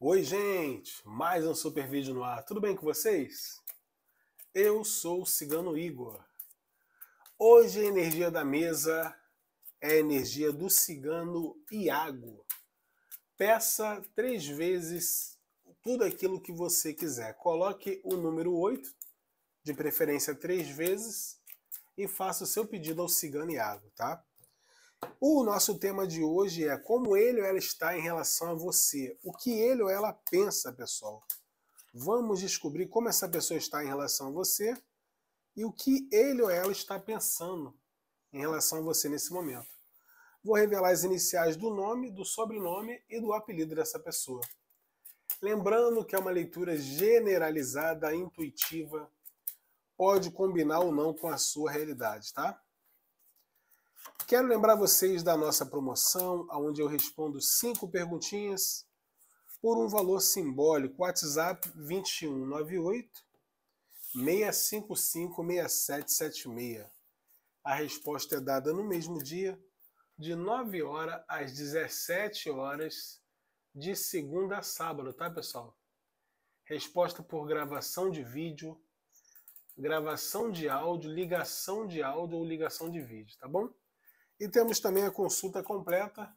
Oi, gente! Mais um super vídeo no ar. Tudo bem com vocês? Eu sou o Cigano Igor. Hoje a energia da mesa é a energia do cigano Iago. Peça três vezes tudo aquilo que você quiser. Coloque o número 8, de preferência três vezes, e faça o seu pedido ao cigano Iago, tá? O nosso tema de hoje é como ele ou ela está em relação a você. O que ele ou ela pensa, pessoal. Vamos descobrir como essa pessoa está em relação a você e o que ele ou ela está pensando em relação a você nesse momento. Vou revelar as iniciais do nome, do sobrenome e do apelido dessa pessoa. Lembrando que é uma leitura generalizada, intuitiva, pode combinar ou não com a sua realidade, tá? Quero lembrar vocês da nossa promoção, onde eu respondo cinco perguntinhas por um valor simbólico. WhatsApp 2198 655 6776. A resposta é dada no mesmo dia, de 9 horas às 17 horas, de segunda a sábado, tá, pessoal? Resposta por gravação de vídeo, gravação de áudio, ligação de áudio ou ligação de vídeo, tá bom? E temos também a consulta completa.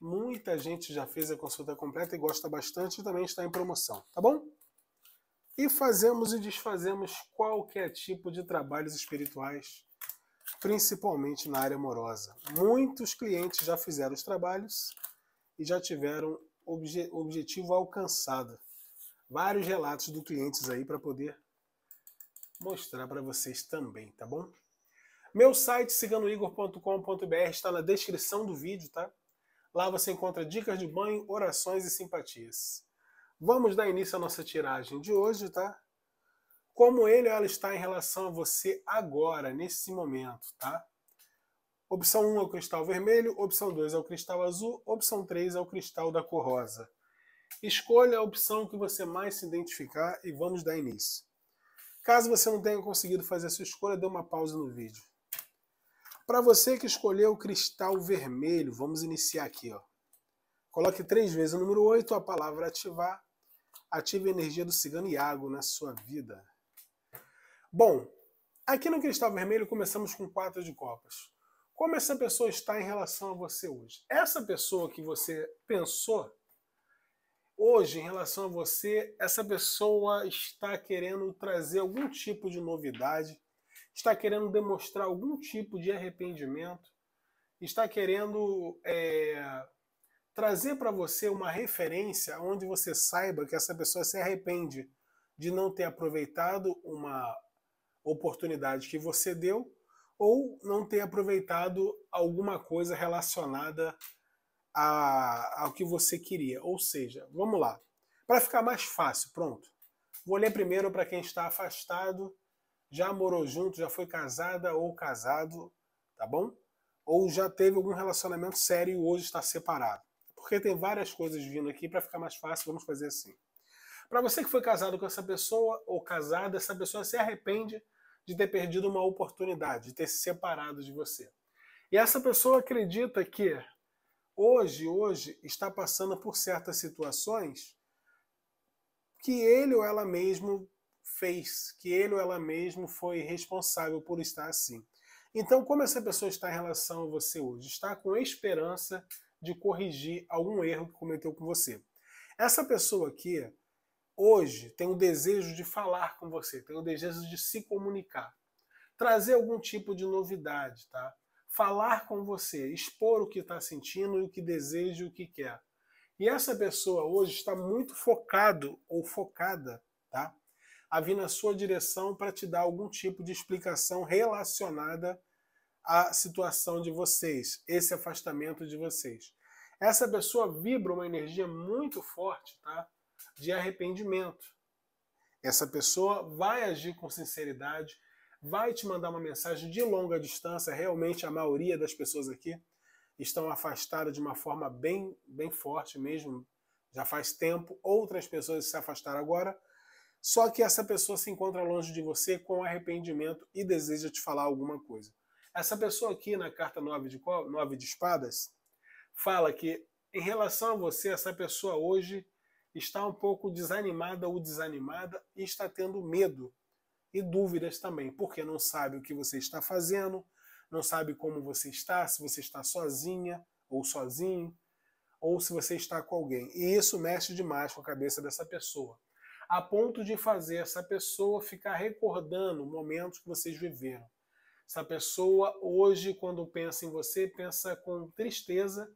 Muita gente já fez a consulta completa e gosta bastante e também está em promoção, tá bom? E fazemos e desfazemos qualquer tipo de trabalhos espirituais, principalmente na área amorosa. Muitos clientes já fizeram os trabalhos e já tiveram obje objetivo alcançado. Vários relatos do clientes aí para poder mostrar para vocês também, tá bom? Meu site ciganoigor.com.br está na descrição do vídeo, tá? Lá você encontra dicas de banho, orações e simpatias. Vamos dar início à nossa tiragem de hoje, tá? Como ele ou ela está em relação a você agora, nesse momento, tá? Opção 1 é o cristal vermelho, opção 2 é o cristal azul, opção 3 é o cristal da cor rosa. Escolha a opção que você mais se identificar e vamos dar início. Caso você não tenha conseguido fazer a sua escolha, dê uma pausa no vídeo. Para você que escolheu o cristal vermelho, vamos iniciar aqui. Ó. Coloque três vezes o número 8, a palavra ativar. Ative a energia do cigano Iago na sua vida. Bom, aqui no cristal vermelho começamos com quatro de copas. Como essa pessoa está em relação a você hoje? Essa pessoa que você pensou hoje em relação a você, essa pessoa está querendo trazer algum tipo de novidade, está querendo demonstrar algum tipo de arrependimento, está querendo é, trazer para você uma referência onde você saiba que essa pessoa se arrepende de não ter aproveitado uma oportunidade que você deu ou não ter aproveitado alguma coisa relacionada a, ao que você queria. Ou seja, vamos lá. Para ficar mais fácil, pronto. Vou ler primeiro para quem está afastado já morou junto, já foi casada ou casado, tá bom? Ou já teve algum relacionamento sério e hoje está separado. Porque tem várias coisas vindo aqui para ficar mais fácil, vamos fazer assim. Para você que foi casado com essa pessoa ou casada, essa pessoa se arrepende de ter perdido uma oportunidade, de ter se separado de você. E essa pessoa acredita que hoje, hoje está passando por certas situações que ele ou ela mesmo fez, que ele ou ela mesmo foi responsável por estar assim. Então, como essa pessoa está em relação a você hoje? Está com esperança de corrigir algum erro que cometeu com você. Essa pessoa aqui, hoje, tem o desejo de falar com você, tem o desejo de se comunicar, trazer algum tipo de novidade, tá? Falar com você, expor o que está sentindo e o que deseja e o que quer. E essa pessoa hoje está muito focado ou focada, tá? a vir na sua direção para te dar algum tipo de explicação relacionada à situação de vocês, esse afastamento de vocês. Essa pessoa vibra uma energia muito forte, tá? De arrependimento. Essa pessoa vai agir com sinceridade, vai te mandar uma mensagem de longa distância. Realmente a maioria das pessoas aqui estão afastadas de uma forma bem, bem forte mesmo, já faz tempo. Outras pessoas se afastaram agora, só que essa pessoa se encontra longe de você com arrependimento e deseja te falar alguma coisa. Essa pessoa aqui na carta 9 de, 9 de espadas fala que em relação a você, essa pessoa hoje está um pouco desanimada ou desanimada e está tendo medo e dúvidas também, porque não sabe o que você está fazendo, não sabe como você está, se você está sozinha ou sozinho, ou se você está com alguém. E isso mexe demais com a cabeça dessa pessoa a ponto de fazer essa pessoa ficar recordando momentos que vocês viveram. Essa pessoa hoje, quando pensa em você, pensa com tristeza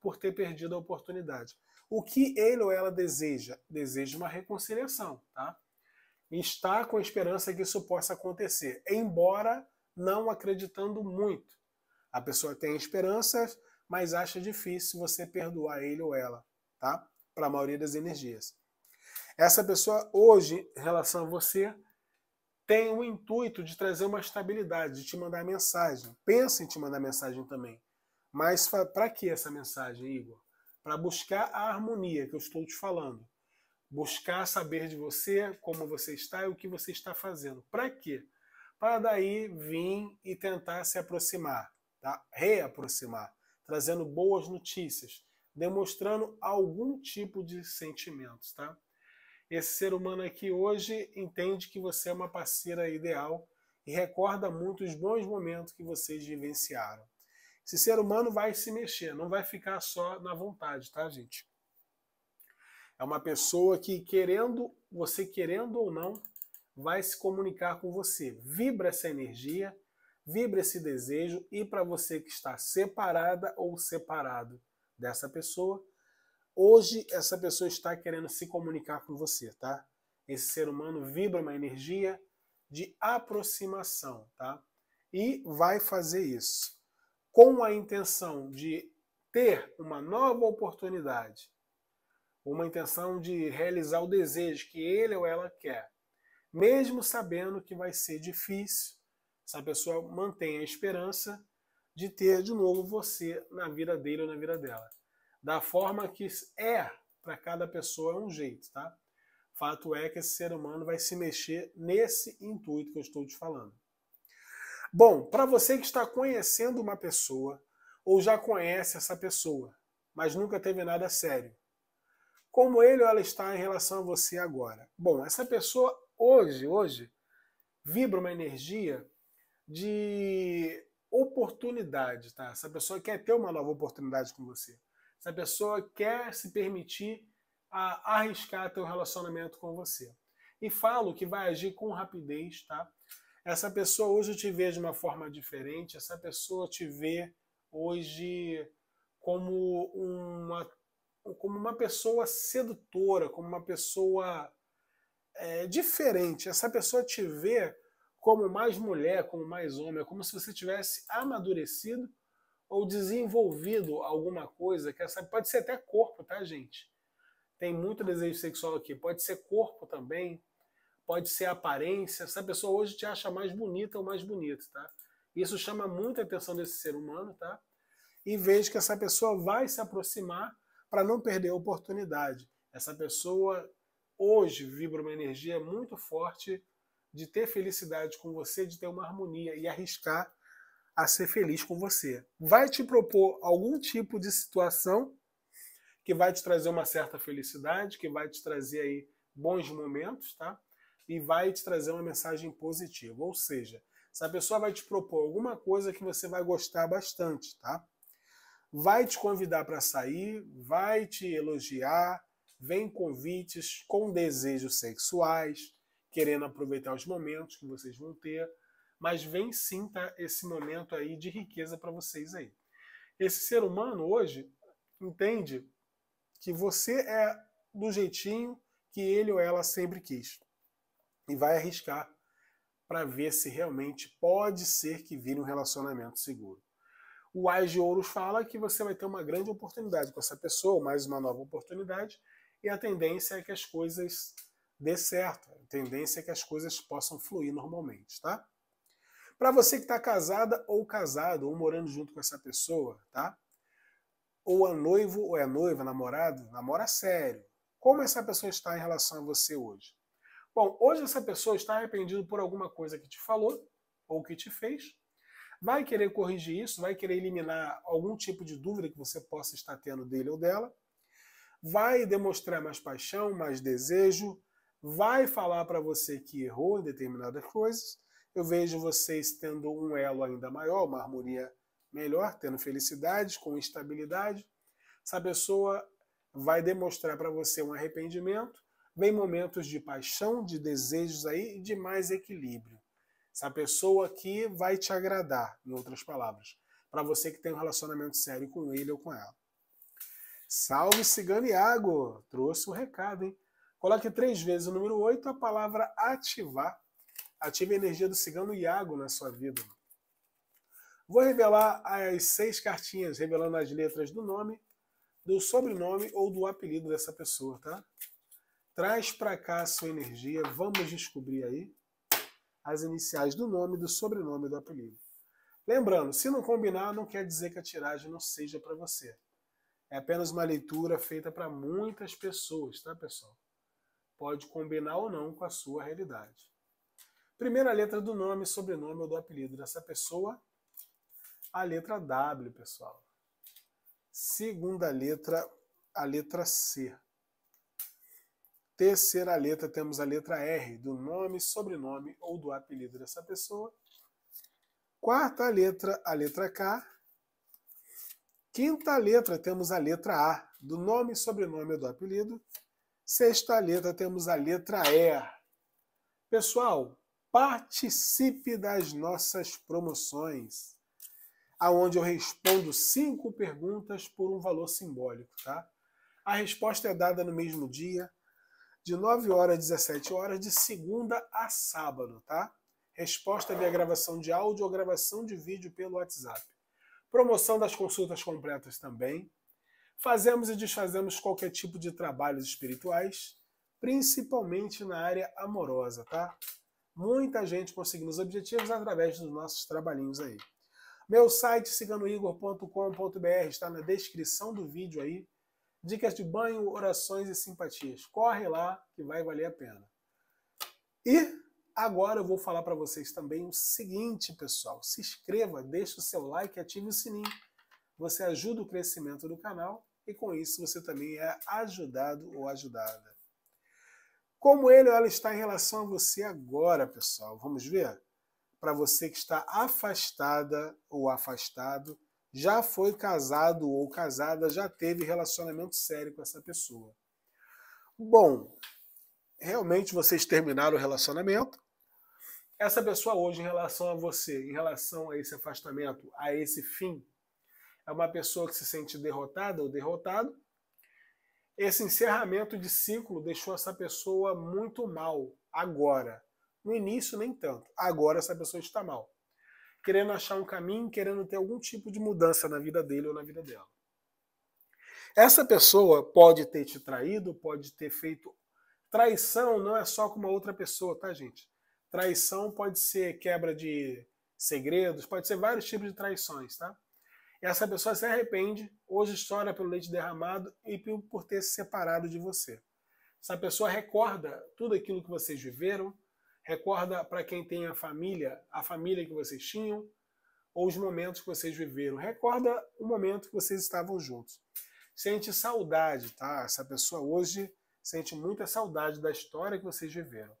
por ter perdido a oportunidade. O que ele ou ela deseja? Deseja uma reconciliação, tá? está com a esperança que isso possa acontecer, embora não acreditando muito. A pessoa tem esperanças, mas acha difícil você perdoar ele ou ela, tá? Para a maioria das energias. Essa pessoa hoje, em relação a você, tem o intuito de trazer uma estabilidade, de te mandar mensagem. Pensa em te mandar mensagem também. Mas para que essa mensagem, Igor? Para buscar a harmonia que eu estou te falando. Buscar saber de você, como você está e o que você está fazendo. Para quê? Para daí vir e tentar se aproximar, tá? reaproximar, trazendo boas notícias, demonstrando algum tipo de sentimentos, tá? Esse ser humano aqui hoje entende que você é uma parceira ideal e recorda muito os bons momentos que vocês vivenciaram. Esse ser humano vai se mexer, não vai ficar só na vontade, tá, gente? É uma pessoa que querendo, você querendo ou não, vai se comunicar com você. Vibra essa energia, vibra esse desejo e para você que está separada ou separado dessa pessoa, Hoje essa pessoa está querendo se comunicar com você, tá? Esse ser humano vibra uma energia de aproximação, tá? E vai fazer isso com a intenção de ter uma nova oportunidade, uma intenção de realizar o desejo que ele ou ela quer, mesmo sabendo que vai ser difícil, essa pessoa mantém a esperança de ter de novo você na vida dele ou na vida dela da forma que é para cada pessoa é um jeito, tá? Fato é que esse ser humano vai se mexer nesse intuito que eu estou te falando. Bom, para você que está conhecendo uma pessoa ou já conhece essa pessoa, mas nunca teve nada sério, como ele ou ela está em relação a você agora? Bom, essa pessoa hoje, hoje, vibra uma energia de oportunidade, tá? Essa pessoa quer ter uma nova oportunidade com você. Se a pessoa quer se permitir a arriscar ter um relacionamento com você. E falo que vai agir com rapidez, tá? Essa pessoa hoje te vê de uma forma diferente, essa pessoa te vê hoje como uma, como uma pessoa sedutora, como uma pessoa é, diferente. Essa pessoa te vê como mais mulher, como mais homem, é como se você tivesse amadurecido ou desenvolvido alguma coisa que essa pode ser até corpo, tá, gente? Tem muito desejo sexual aqui, pode ser corpo também, pode ser aparência. Essa pessoa hoje te acha mais bonita ou mais bonito, tá? Isso chama muita atenção desse ser humano, tá? E veja que essa pessoa vai se aproximar para não perder a oportunidade. Essa pessoa hoje vibra uma energia muito forte de ter felicidade com você, de ter uma harmonia e arriscar a ser feliz com você. Vai te propor algum tipo de situação que vai te trazer uma certa felicidade, que vai te trazer aí bons momentos, tá? E vai te trazer uma mensagem positiva. Ou seja, essa pessoa vai te propor alguma coisa que você vai gostar bastante, tá? Vai te convidar para sair, vai te elogiar, vem convites com desejos sexuais, querendo aproveitar os momentos que vocês vão ter mas vem sim tá, esse momento aí de riqueza para vocês aí. Esse ser humano hoje entende que você é do jeitinho que ele ou ela sempre quis e vai arriscar para ver se realmente pode ser que vire um relacionamento seguro. O Ais de Ouros fala que você vai ter uma grande oportunidade com essa pessoa, mais uma nova oportunidade, e a tendência é que as coisas dê certo, a tendência é que as coisas possam fluir normalmente, tá? Para você que está casada ou casado, ou morando junto com essa pessoa, tá? Ou é noivo ou é noiva, namorado, namora sério. Como essa pessoa está em relação a você hoje? Bom, hoje essa pessoa está arrependida por alguma coisa que te falou ou que te fez. Vai querer corrigir isso, vai querer eliminar algum tipo de dúvida que você possa estar tendo dele ou dela. Vai demonstrar mais paixão, mais desejo, vai falar para você que errou em determinadas coisas eu vejo vocês tendo um elo ainda maior, uma harmonia melhor, tendo felicidade, com estabilidade. Essa pessoa vai demonstrar para você um arrependimento, vem momentos de paixão, de desejos aí e de mais equilíbrio. Essa pessoa aqui vai te agradar, em outras palavras, para você que tem um relacionamento sério com ele ou com ela. Salve Cigano Iago! Trouxe o um recado, hein? Coloque três vezes o número 8, a palavra ativar, Ative a energia do cigano Iago na sua vida. Vou revelar as seis cartinhas, revelando as letras do nome, do sobrenome ou do apelido dessa pessoa, tá? Traz para cá a sua energia, vamos descobrir aí as iniciais do nome, do sobrenome do apelido. Lembrando, se não combinar, não quer dizer que a tiragem não seja para você. É apenas uma leitura feita para muitas pessoas, tá, pessoal? Pode combinar ou não com a sua realidade. Primeira letra do nome, sobrenome ou do apelido dessa pessoa, a letra W, pessoal. Segunda letra, a letra C. Terceira letra, temos a letra R, do nome, sobrenome ou do apelido dessa pessoa. Quarta letra, a letra K. Quinta letra, temos a letra A, do nome, sobrenome ou do apelido. Sexta letra, temos a letra E. Pessoal, participe das nossas promoções, aonde eu respondo cinco perguntas por um valor simbólico, tá? A resposta é dada no mesmo dia, de 9 horas a 17 horas, de segunda a sábado, tá? Resposta via gravação de áudio ou gravação de vídeo pelo WhatsApp. Promoção das consultas completas também. Fazemos e desfazemos qualquer tipo de trabalhos espirituais, principalmente na área amorosa, tá? muita gente conseguindo os objetivos através dos nossos trabalhinhos aí. Meu site ciganoigor.com.br está na descrição do vídeo aí. Dicas de banho, orações e simpatias. Corre lá que vai valer a pena. E agora eu vou falar para vocês também o seguinte, pessoal. Se inscreva, deixe o seu like e ative o sininho. Você ajuda o crescimento do canal e com isso você também é ajudado ou ajudada como ele ou ela está em relação a você agora, pessoal. Vamos ver? Para você que está afastada ou afastado, já foi casado ou casada, já teve relacionamento sério com essa pessoa. Bom, realmente vocês terminaram o relacionamento. Essa pessoa hoje, em relação a você, em relação a esse afastamento, a esse fim, é uma pessoa que se sente derrotada ou derrotado esse encerramento de ciclo deixou essa pessoa muito mal agora. No início, nem tanto. Agora essa pessoa está mal. Querendo achar um caminho, querendo ter algum tipo de mudança na vida dele ou na vida dela. Essa pessoa pode ter te traído, pode ter feito. Traição não é só com uma outra pessoa, tá, gente? Traição pode ser quebra de segredos, pode ser vários tipos de traições, tá? Essa pessoa se arrepende, hoje chora pelo leite derramado e por ter se separado de você. Essa pessoa recorda tudo aquilo que vocês viveram, recorda para quem tem a família, a família que vocês tinham, ou os momentos que vocês viveram. Recorda o momento que vocês estavam juntos. Sente saudade, tá? Essa pessoa hoje sente muita saudade da história que vocês viveram.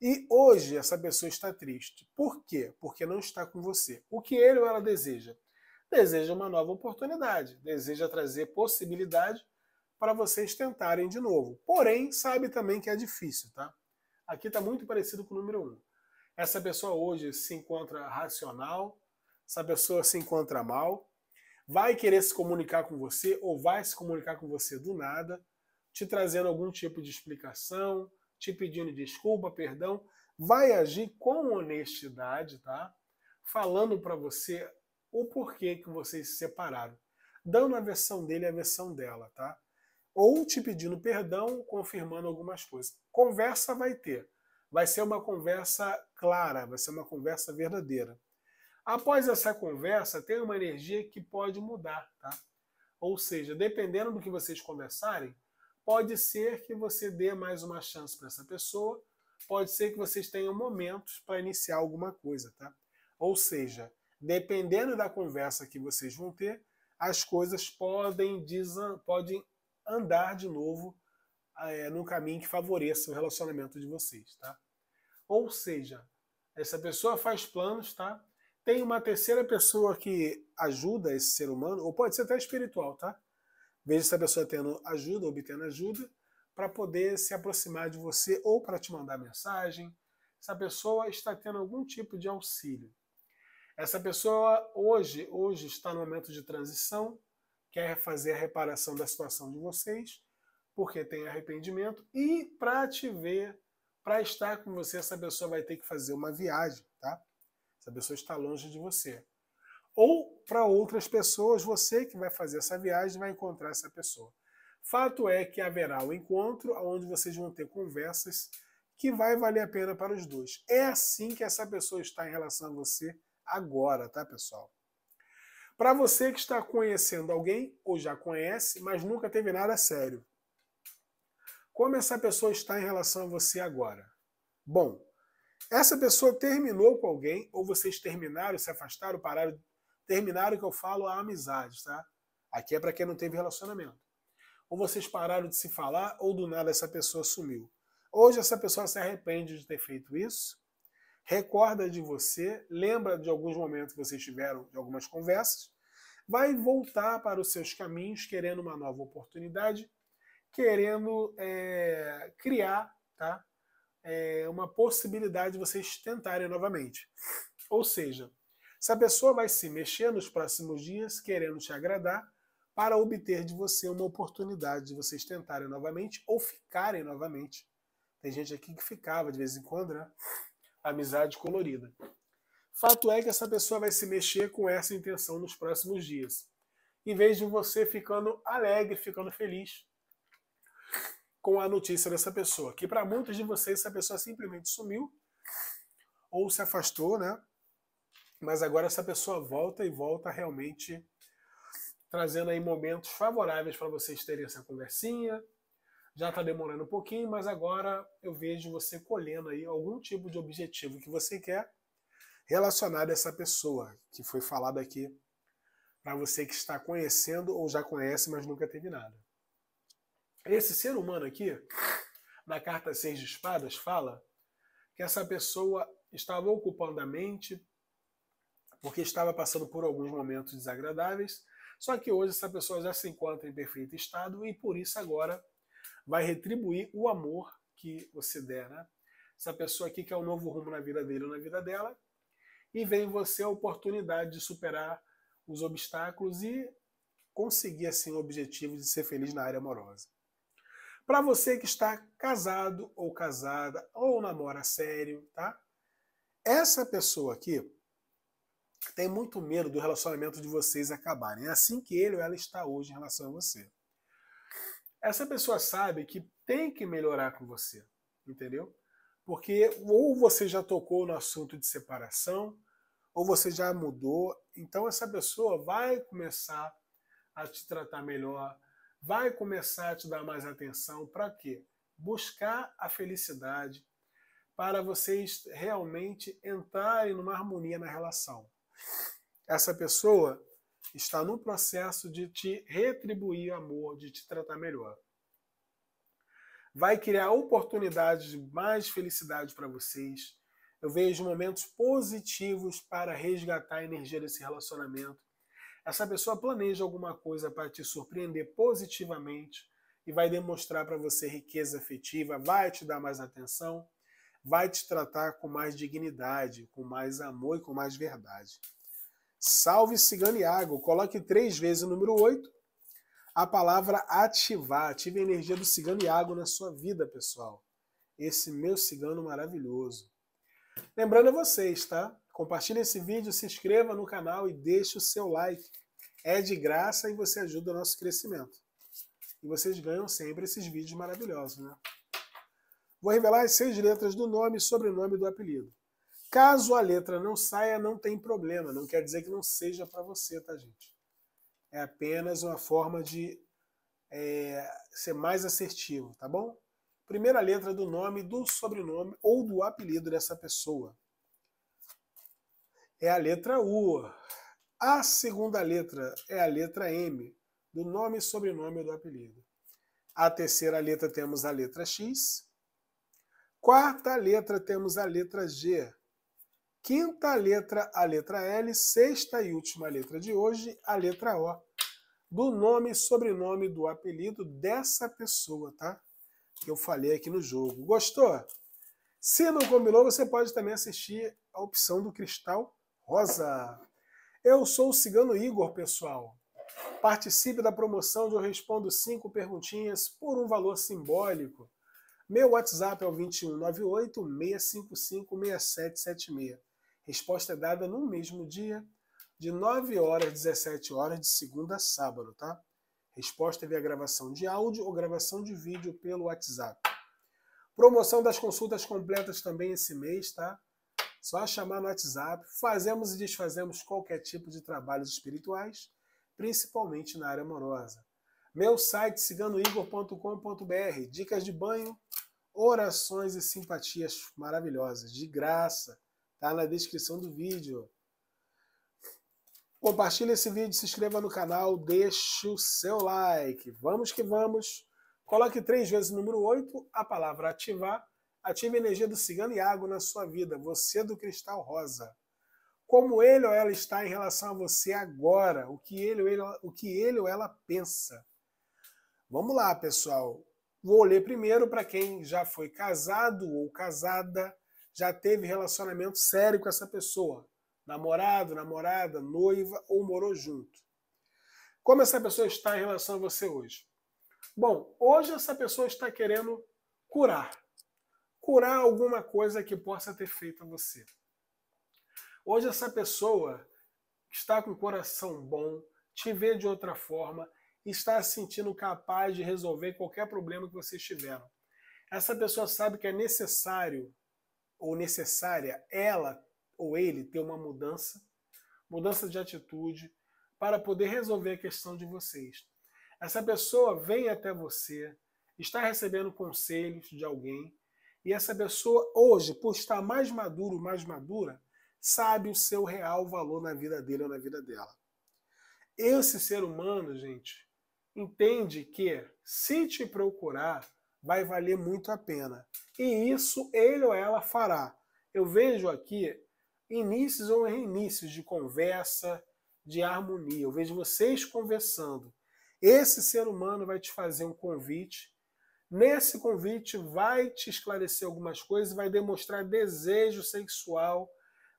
E hoje essa pessoa está triste. Por quê? Porque não está com você. O que ele ou ela deseja? deseja uma nova oportunidade, deseja trazer possibilidade para vocês tentarem de novo. Porém, sabe também que é difícil, tá? Aqui está muito parecido com o número 1. Um. Essa pessoa hoje se encontra racional, essa pessoa se encontra mal, vai querer se comunicar com você ou vai se comunicar com você do nada, te trazendo algum tipo de explicação, te pedindo desculpa, perdão, vai agir com honestidade, tá? Falando para você o porquê que vocês se separaram, dando a versão dele e a versão dela, tá? Ou te pedindo perdão, confirmando algumas coisas. Conversa vai ter. Vai ser uma conversa clara, vai ser uma conversa verdadeira. Após essa conversa, tem uma energia que pode mudar, tá? Ou seja, dependendo do que vocês conversarem, pode ser que você dê mais uma chance para essa pessoa, pode ser que vocês tenham momentos para iniciar alguma coisa, tá? Ou seja, dependendo da conversa que vocês vão ter, as coisas podem, podem andar de novo é, eh, num caminho que favoreça o relacionamento de vocês, tá? Ou seja, essa pessoa faz planos, tá? Tem uma terceira pessoa que ajuda esse ser humano, ou pode ser até espiritual, tá? Veja essa pessoa tendo ajuda, obtendo ajuda, para poder se aproximar de você ou para te mandar mensagem. Essa pessoa está tendo algum tipo de auxílio. Essa pessoa hoje, hoje está no momento de transição, quer fazer a reparação da situação de vocês, porque tem arrependimento e para te ver, para estar com você, essa pessoa vai ter que fazer uma viagem, tá? Essa pessoa está longe de você. Ou para outras pessoas, você que vai fazer essa viagem vai encontrar essa pessoa. Fato é que haverá o um encontro onde vocês vão ter conversas que vai valer a pena para os dois. É assim que essa pessoa está em relação a você agora, tá, pessoal? Para você que está conhecendo alguém, ou já conhece, mas nunca teve nada sério. Como essa pessoa está em relação a você agora? Bom, essa pessoa terminou com alguém, ou vocês terminaram, se afastaram, pararam. Terminaram que eu falo a amizade, tá? Aqui é para quem não teve relacionamento. Ou vocês pararam de se falar, ou do nada essa pessoa sumiu. Hoje essa pessoa se arrepende de ter feito isso, recorda de você, lembra de alguns momentos que vocês tiveram, de algumas conversas, vai voltar para os seus caminhos querendo uma nova oportunidade, querendo é, criar tá? É, uma possibilidade de vocês tentarem novamente. Ou seja, essa pessoa vai se mexer nos próximos dias querendo te agradar para obter de você uma oportunidade de vocês tentarem novamente ou ficarem novamente. Tem gente aqui que ficava de vez em quando, né? amizade colorida. Fato é que essa pessoa vai se mexer com essa intenção nos próximos dias. Em vez de você ficando alegre, ficando feliz com a notícia dessa pessoa, que para muitos de vocês essa pessoa simplesmente sumiu ou se afastou, né? Mas agora essa pessoa volta e volta realmente trazendo aí momentos favoráveis para vocês terem essa conversinha, já está demorando um pouquinho, mas agora eu vejo você colhendo aí algum tipo de objetivo que você quer relacionado a essa pessoa que foi falado aqui para você que está conhecendo ou já conhece, mas nunca teve nada. Esse ser humano aqui, na carta seis de espadas, fala que essa pessoa estava ocupando a mente porque estava passando por alguns momentos desagradáveis, só que hoje essa pessoa já se encontra em perfeito estado e por isso agora vai retribuir o amor que você der, né? Essa pessoa aqui quer um novo rumo na vida dele ou na vida dela, e vem você a oportunidade de superar os obstáculos e conseguir assim o objetivo de ser feliz na área amorosa. Para você que está casado ou casada ou namora sério, tá? Essa pessoa aqui tem muito medo do relacionamento de vocês acabarem. É assim que ele ou ela está hoje em relação a você essa pessoa sabe que tem que melhorar com você, entendeu? Porque ou você já tocou no assunto de separação, ou você já mudou, então essa pessoa vai começar a te tratar melhor, vai começar a te dar mais atenção, para quê? Buscar a felicidade, para vocês realmente entrarem numa harmonia na relação. Essa pessoa, está no processo de te retribuir amor, de te tratar melhor. Vai criar oportunidades de mais felicidade para vocês. Eu vejo momentos positivos para resgatar a energia desse relacionamento. Essa pessoa planeja alguma coisa para te surpreender positivamente e vai demonstrar para você riqueza afetiva, vai te dar mais atenção, vai te tratar com mais dignidade, com mais amor e com mais verdade. Salve Ciganiago. Coloque três vezes o número 8, a palavra ativar. Ative a energia do Ciganiago na sua vida, pessoal. Esse meu cigano maravilhoso. Lembrando a vocês, tá? Compartilhe esse vídeo, se inscreva no canal e deixe o seu like. É de graça e você ajuda o nosso crescimento. E vocês ganham sempre esses vídeos maravilhosos, né? Vou revelar as seis letras do nome e sobrenome do apelido. Caso a letra não saia, não tem problema. Não quer dizer que não seja para você, tá, gente? É apenas uma forma de é, ser mais assertivo, tá bom? Primeira letra do nome, do sobrenome ou do apelido dessa pessoa. É a letra U. A segunda letra é a letra M, do nome, sobrenome ou do apelido. A terceira letra temos a letra X. Quarta letra temos a letra G. Quinta letra, a letra L. Sexta e última letra de hoje, a letra O. Do nome e sobrenome do apelido dessa pessoa, tá? Que eu falei aqui no jogo. Gostou? Se não combinou, você pode também assistir a opção do Cristal Rosa. Eu sou o Cigano Igor, pessoal. Participe da promoção de eu respondo cinco perguntinhas por um valor simbólico. Meu WhatsApp é o 2198 655 6776. Resposta é dada no mesmo dia, de 9 horas às 17 horas, de segunda a sábado, tá? Resposta via gravação de áudio ou gravação de vídeo pelo WhatsApp. Promoção das consultas completas também esse mês, tá? Só chamar no WhatsApp. Fazemos e desfazemos qualquer tipo de trabalhos espirituais, principalmente na área amorosa. Meu site ciganoigor.com.br. Dicas de banho, orações e simpatias maravilhosas, de graça. Tá na descrição do vídeo. Compartilhe esse vídeo, se inscreva no canal, deixe o seu like. Vamos que vamos. Coloque três vezes o número 8, a palavra ativar. Ative a energia do cigano água na sua vida, você do cristal rosa. Como ele ou ela está em relação a você agora, o que ele ou ela, o que ele ou ela pensa. Vamos lá, pessoal. Vou ler primeiro para quem já foi casado ou casada, já teve relacionamento sério com essa pessoa, namorado, namorada, noiva ou morou junto. Como essa pessoa está em relação a você hoje? Bom, hoje essa pessoa está querendo curar. Curar alguma coisa que possa ter feito a você. Hoje essa pessoa está com o coração bom, te vê de outra forma está se sentindo capaz de resolver qualquer problema que vocês tiveram. Essa pessoa sabe que é necessário ou necessária ela ou ele ter uma mudança, mudança de atitude, para poder resolver a questão de vocês. Essa pessoa vem até você, está recebendo conselhos de alguém, e essa pessoa, hoje, por estar mais maduro, mais madura, sabe o seu real valor na vida dele ou na vida dela. Esse ser humano, gente, entende que se te procurar, vai valer muito a pena. E isso ele ou ela fará. Eu vejo aqui inícios ou reinícios de conversa, de harmonia. Eu vejo vocês conversando. Esse ser humano vai te fazer um convite. Nesse convite vai te esclarecer algumas coisas, vai demonstrar desejo sexual,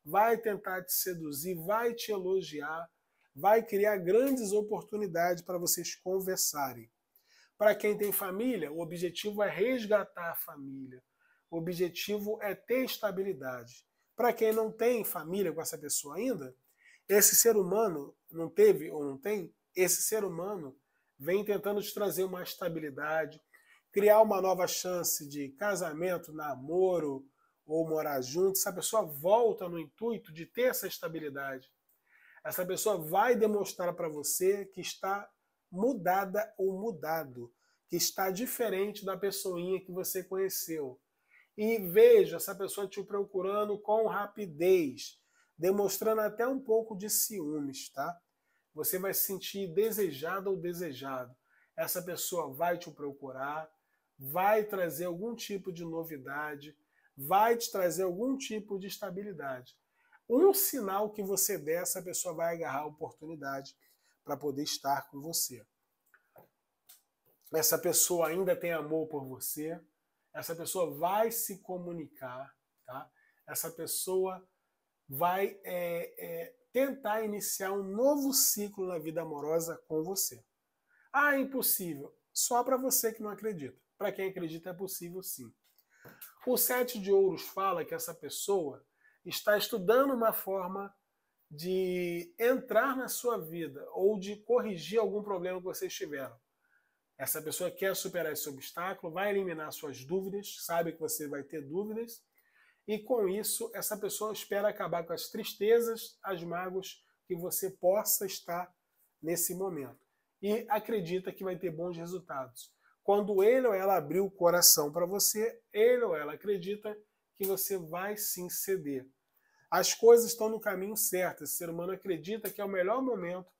vai tentar te seduzir, vai te elogiar, vai criar grandes oportunidades para vocês conversarem. Para quem tem família, o objetivo é resgatar a família. O objetivo é ter estabilidade. Para quem não tem família com essa pessoa ainda, esse ser humano não teve ou não tem, esse ser humano vem tentando te trazer uma estabilidade, criar uma nova chance de casamento, namoro ou morar junto. Essa pessoa volta no intuito de ter essa estabilidade. Essa pessoa vai demonstrar para você que está mudada ou mudado, que está diferente da pessoinha que você conheceu. E veja essa pessoa te procurando com rapidez, demonstrando até um pouco de ciúmes, tá? Você vai se sentir desejado ou desejado. Essa pessoa vai te procurar, vai trazer algum tipo de novidade, vai te trazer algum tipo de estabilidade. Um sinal que você der, essa pessoa vai agarrar a oportunidade para poder estar com você. Essa pessoa ainda tem amor por você, essa pessoa vai se comunicar, tá? essa pessoa vai é, é, tentar iniciar um novo ciclo na vida amorosa com você. Ah, é impossível. Só para você que não acredita. Para quem acredita, é possível sim. O Sete de Ouros fala que essa pessoa está estudando uma forma de entrar na sua vida ou de corrigir algum problema que vocês tiveram. Essa pessoa quer superar esse obstáculo, vai eliminar suas dúvidas, sabe que você vai ter dúvidas, e com isso, essa pessoa espera acabar com as tristezas, as mágoas que você possa estar nesse momento. E acredita que vai ter bons resultados. Quando ele ou ela abrir o coração para você, ele ou ela acredita que você vai sim ceder. As coisas estão no caminho certo. Esse ser humano acredita que é o melhor momento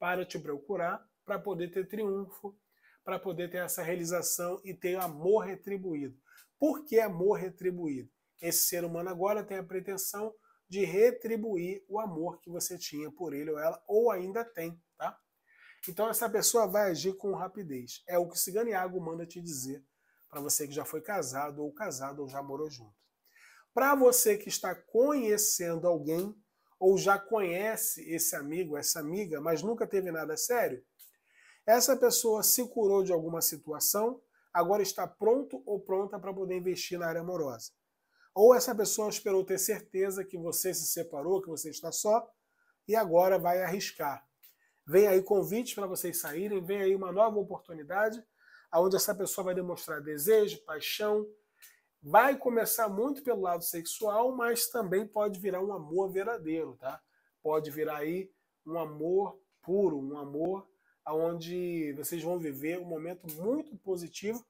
para te procurar, para poder ter triunfo, para poder ter essa realização e ter amor retribuído. Por que amor retribuído? Esse ser humano agora tem a pretensão de retribuir o amor que você tinha por ele ou ela, ou ainda tem, tá? Então essa pessoa vai agir com rapidez. É o que o Ciganiago manda te dizer para você que já foi casado ou casado ou já morou junto. Para você que está conhecendo alguém, ou já conhece esse amigo, essa amiga, mas nunca teve nada sério, essa pessoa se curou de alguma situação, agora está pronto ou pronta para poder investir na área amorosa. Ou essa pessoa esperou ter certeza que você se separou, que você está só, e agora vai arriscar. Vem aí convite para vocês saírem, vem aí uma nova oportunidade, onde essa pessoa vai demonstrar desejo, paixão, vai começar muito pelo lado sexual, mas também pode virar um amor verdadeiro, tá? Pode virar aí um amor puro, um amor onde vocês vão viver um momento muito positivo,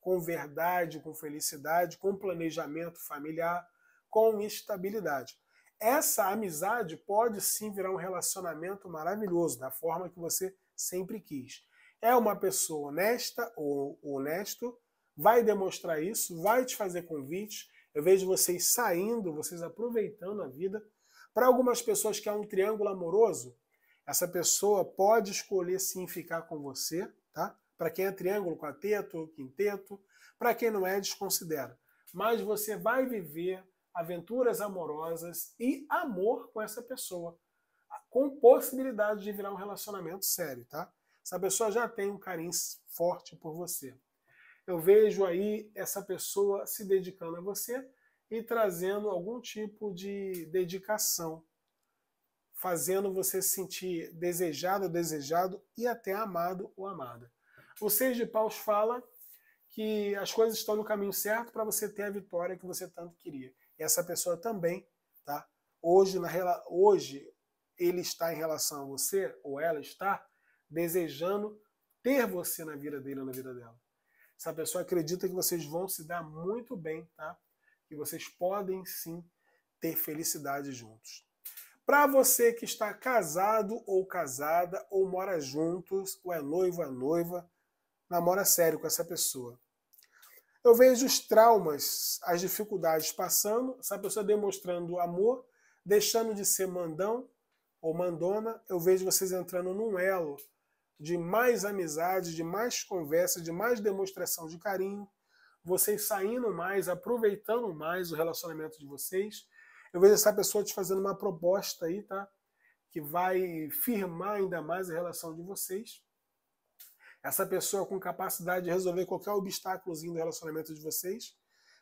com verdade, com felicidade, com planejamento familiar, com estabilidade. Essa amizade pode sim virar um relacionamento maravilhoso, da forma que você sempre quis. É uma pessoa honesta ou honesto, vai demonstrar isso, vai te fazer convite. Eu vejo vocês saindo, vocês aproveitando a vida. Para algumas pessoas que é um triângulo amoroso, essa pessoa pode escolher sim ficar com você, tá? Para quem é triângulo, quarteto, quinteto, para quem não é, desconsidera. Mas você vai viver aventuras amorosas e amor com essa pessoa, com possibilidade de virar um relacionamento sério, tá? Essa pessoa já tem um carinho forte por você eu vejo aí essa pessoa se dedicando a você e trazendo algum tipo de dedicação, fazendo você se sentir desejado ou desejado e até amado ou amada. O Seis de Paus fala que as coisas estão no caminho certo para você ter a vitória que você tanto queria. E essa pessoa também, tá? Hoje, na, hoje ele está em relação a você, ou ela está, desejando ter você na vida dele ou na vida dela. Essa pessoa acredita que vocês vão se dar muito bem, tá? Que vocês podem sim ter felicidade juntos. Para você que está casado ou casada ou mora juntos, ou é noivo, ou é noiva, namora sério com essa pessoa. Eu vejo os traumas, as dificuldades passando, essa pessoa demonstrando amor, deixando de ser mandão ou mandona. Eu vejo vocês entrando num elo de mais amizade, de mais conversa, de mais demonstração de carinho, vocês saindo mais, aproveitando mais o relacionamento de vocês. Eu vejo essa pessoa te fazendo uma proposta aí, tá? Que vai firmar ainda mais a relação de vocês. Essa pessoa com capacidade de resolver qualquer obstáculozinho do relacionamento de vocês.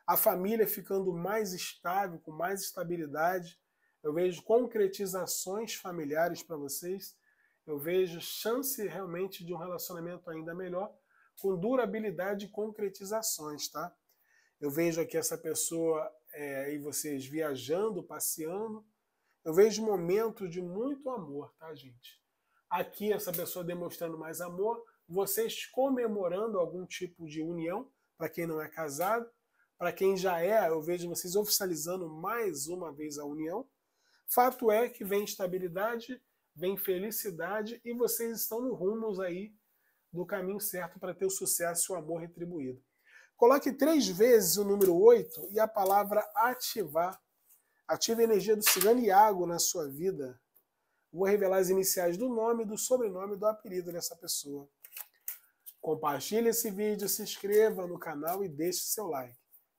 A família ficando mais estável, com mais estabilidade. Eu vejo concretizações familiares para vocês eu vejo chance realmente de um relacionamento ainda melhor, com durabilidade e concretizações, tá? Eu vejo aqui essa pessoa é, e vocês viajando, passeando. Eu vejo momentos de muito amor, tá, gente? Aqui essa pessoa demonstrando mais amor, vocês comemorando algum tipo de união, para quem não é casado, para quem já é, eu vejo vocês oficializando mais uma vez a união. Fato é que vem estabilidade vem felicidade e vocês estão no rumo aí do caminho certo para ter o sucesso e o amor retribuído. Coloque três vezes o número 8 e a palavra ativar. Ative a energia do cigano Iago na sua vida. Vou revelar as iniciais do nome, do sobrenome, do apelido dessa pessoa. Compartilhe esse vídeo, se inscreva no canal e deixe seu like.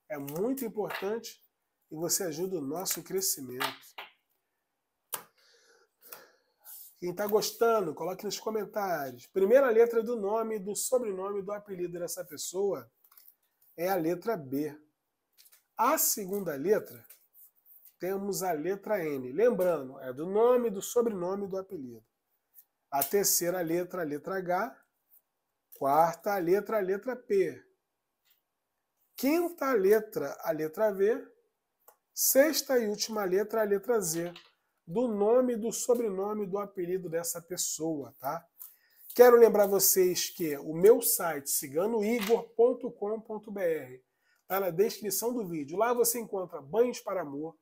É muito importante e você ajuda o nosso crescimento. Quem está gostando, coloque nos comentários. Primeira letra do nome, do sobrenome, do apelido dessa pessoa é a letra B. A segunda letra, temos a letra N. Lembrando, é do nome, do sobrenome, do apelido. A terceira letra, a letra H. Quarta letra, a letra P. Quinta letra, a letra V. Sexta e última letra, a letra Z do nome, do sobrenome, do apelido dessa pessoa, tá? Quero lembrar vocês que o meu site, ciganoigor.com.br, está na descrição do vídeo. Lá você encontra banhos para amor,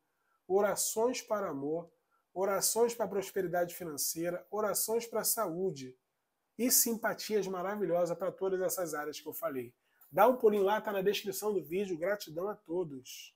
orações para amor, orações para prosperidade financeira, orações para saúde e simpatias maravilhosas para todas essas áreas que eu falei. Dá um pulinho lá, está na descrição do vídeo. Gratidão a todos.